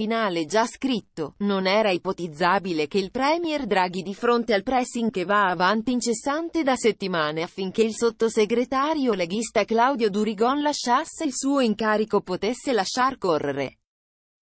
finale già scritto, non era ipotizzabile che il Premier Draghi di fronte al pressing che va avanti incessante da settimane affinché il sottosegretario leghista Claudio Durigon lasciasse il suo incarico potesse lasciar correre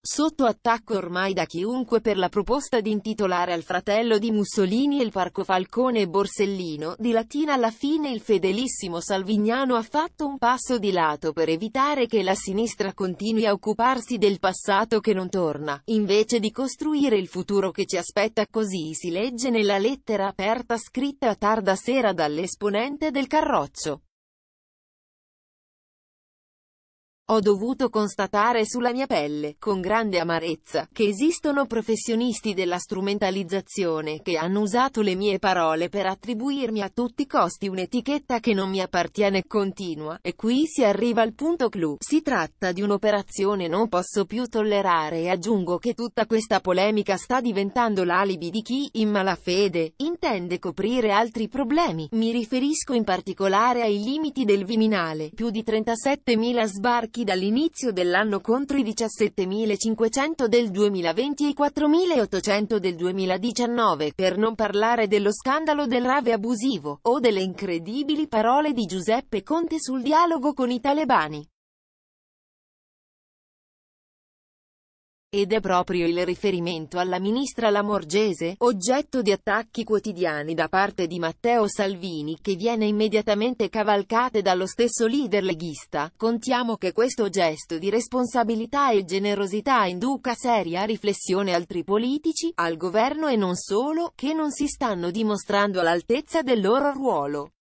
sotto attacco ormai da chiunque per la proposta di intitolare al fratello di Mussolini il Parco Falcone e Borsellino, di Latina alla fine il fedelissimo Salvignano ha fatto un passo di lato per evitare che la sinistra continui a occuparsi del passato che non torna, invece di costruire il futuro che ci aspetta così si legge nella lettera aperta scritta a tarda sera dall'esponente del Carroccio. Ho dovuto constatare sulla mia pelle, con grande amarezza, che esistono professionisti della strumentalizzazione che hanno usato le mie parole per attribuirmi a tutti i costi un'etichetta che non mi appartiene continua, e qui si arriva al punto clou. Si tratta di un'operazione non posso più tollerare e aggiungo che tutta questa polemica sta diventando l'alibi di chi, in malafede, intende coprire altri problemi. Mi riferisco in particolare ai limiti del Viminale, più di 37.000 sbarchi registrati dall'inizio dell'anno contro i 17.500 del 2020 e i 4.800 del 2019, per non parlare dello scandalo del rave abusivo, o delle incredibili parole di Giuseppe Conte sul dialogo con i talebani. Ed è proprio il riferimento alla ministra Lamorgese, oggetto di attacchi quotidiani da parte di Matteo Salvini che viene immediatamente cavalcate dallo stesso leader leghista. Contiamo che questo gesto di responsabilità e generosità induca seria riflessione altri politici, al governo e non solo, che non si stanno dimostrando all'altezza del loro ruolo.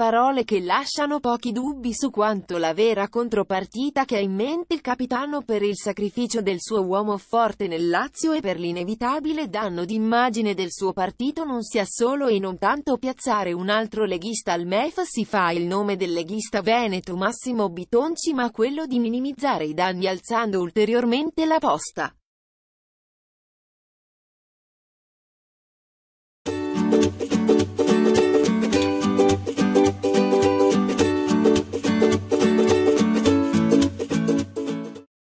Parole che lasciano pochi dubbi su quanto la vera contropartita che ha in mente il capitano per il sacrificio del suo uomo forte nel Lazio e per l'inevitabile danno d'immagine del suo partito non sia solo e non tanto piazzare un altro leghista al MEF si fa il nome del leghista veneto Massimo Bitonci ma quello di minimizzare i danni alzando ulteriormente la posta.